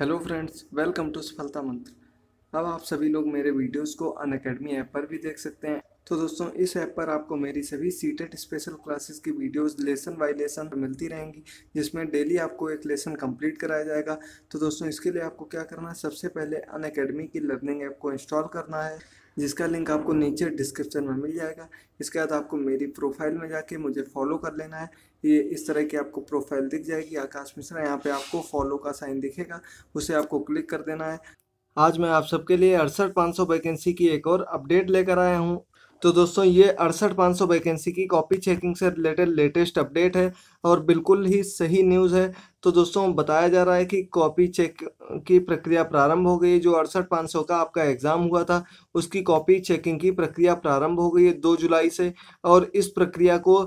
hello friends welcome to सफलता मंत्र अब आप सभी लोग मेरे वीडियोस को अन अकेडमी ऐप पर भी देख सकते हैं तो दोस्तों इस ऐप पर आपको मेरी सभी सीटेट स्पेशल क्लासेस की वीडियोस लेसन बाय लेसन मिलती रहेंगी जिसमें डेली आपको एक लेसन कंप्लीट कराया जाएगा तो दोस्तों इसके लिए आपको क्या करना है सबसे पहले अन अकेडमी की लर्निंग ऐप को इंस्टॉल करना है जिसका लिंक आपको नीचे डिस्क्रिप्शन में मिल जाएगा इसके बाद आपको मेरी प्रोफाइल में जाके मुझे फॉलो कर लेना है ये इस तरह की आपको प्रोफाइल दिख जाएगी आकाश मिश्रा यहाँ पर आपको फॉलो का साइन दिखेगा उसे आपको क्लिक कर देना है आज मैं आप सबके लिए अड़सठ पाँच सौ वैकेंसी की एक और अपडेट लेकर आया हूँ तो दोस्तों ये अड़सठ पाँच सौ वैकेंसी की कॉपी चेकिंग से रिलेटेड लेटेस्ट अपडेट है और बिल्कुल ही सही न्यूज़ है तो दोस्तों बताया जा रहा है कि कॉपी चेक की प्रक्रिया प्रारंभ हो गई जो अड़सठ पाँच सौ का आपका एग्ज़ाम हुआ था उसकी कॉपी चेकिंग की प्रक्रिया प्रारंभ हो गई है दो जुलाई से और इस प्रक्रिया को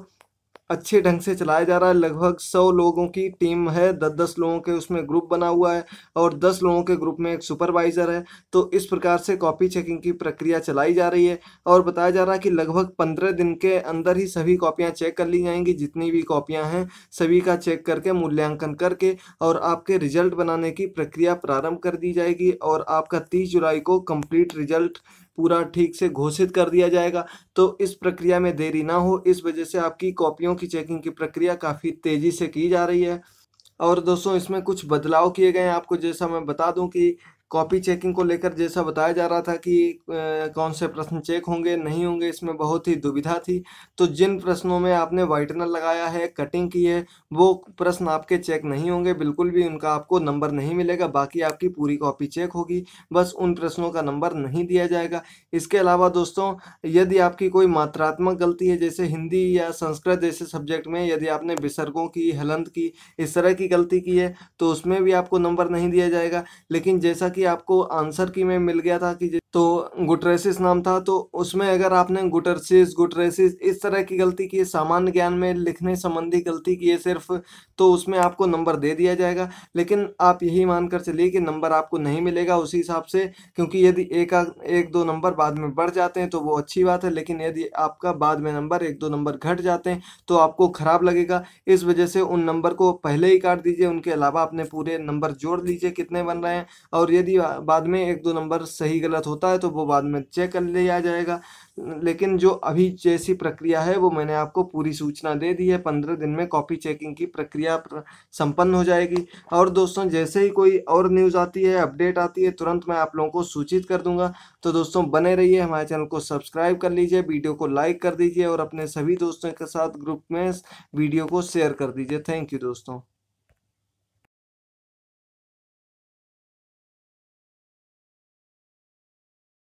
अच्छे ढंग से चलाया जा रहा है लगभग सौ लोगों की टीम है दस दस लोगों के उसमें ग्रुप बना हुआ है और दस लोगों के ग्रुप में एक सुपरवाइज़र है तो इस प्रकार से कॉपी चेकिंग की प्रक्रिया चलाई जा रही है और बताया जा रहा है कि लगभग पंद्रह दिन के अंदर ही सभी कॉपियाँ चेक कर ली जाएंगी जितनी भी कॉपियाँ हैं सभी का चेक करके मूल्यांकन करके और आपके रिजल्ट बनाने की प्रक्रिया प्रारंभ कर दी जाएगी और आपका तीस जुलाई को कम्प्लीट रिजल्ट पूरा ठीक से घोषित कर दिया जाएगा तो इस प्रक्रिया में देरी ना हो इस वजह से आपकी कॉपियों की चेकिंग की प्रक्रिया काफ़ी तेज़ी से की जा रही है और दोस्तों इसमें कुछ बदलाव किए गए हैं आपको जैसा मैं बता दूं कि कॉपी चेकिंग को लेकर जैसा बताया जा रहा था कि कौन से प्रश्न चेक होंगे नहीं होंगे इसमें बहुत ही दुविधा थी तो जिन प्रश्नों में आपने वाइटनर लगाया है कटिंग की है वो प्रश्न आपके चेक नहीं होंगे बिल्कुल भी उनका आपको नंबर नहीं मिलेगा बाकी आपकी पूरी कॉपी चेक होगी बस उन प्रश्नों का नंबर नहीं दिया जाएगा इसके अलावा दोस्तों यदि आपकी कोई मात्रात्मक गलती है जैसे हिंदी या संस्कृत जैसे सब्जेक्ट में यदि आपने विसर्गों की हलंत की इस तरह की गलती की है तो उसमें भी आपको नंबर नहीं दिया जाएगा लेकिन जैसा कि आपको आंसर की में मिल गया था कि तो गुटरेसिस नाम था तो उसमें अगर आपने गुटरसिस गुटरेसिस इस तरह की गलती की सामान्य ज्ञान में लिखने संबंधी गलती की है सिर्फ तो उसमें आपको नंबर दे दिया जाएगा लेकिन आप यही मानकर चलिए कि नंबर आपको नहीं मिलेगा उसी हिसाब से क्योंकि यदि एक एक दो नंबर बाद में बढ़ जाते हैं तो वो अच्छी बात है लेकिन यदि आपका बाद में नंबर एक दो नंबर घट जाते हैं तो आपको ख़राब लगेगा इस वजह से उन नंबर को पहले ही काट दीजिए उनके अलावा अपने पूरे नंबर जोड़ लीजिए कितने बन रहे हैं और यदि बाद में एक दो नंबर सही गलत होते होता है तो वो बाद में चेक कर लिया जाएगा लेकिन जो अभी जैसी प्रक्रिया है वो मैंने आपको पूरी सूचना दे दी है पंद्रह दिन में कॉपी चेकिंग की प्रक्रिया प्र, संपन्न हो जाएगी और दोस्तों जैसे ही कोई और न्यूज़ आती है अपडेट आती है तुरंत मैं आप लोगों को सूचित कर दूंगा तो दोस्तों बने रहिए हमारे चैनल को सब्सक्राइब कर लीजिए वीडियो को लाइक कर दीजिए और अपने सभी दोस्तों के साथ ग्रुप में वीडियो को शेयर कर दीजिए थैंक यू दोस्तों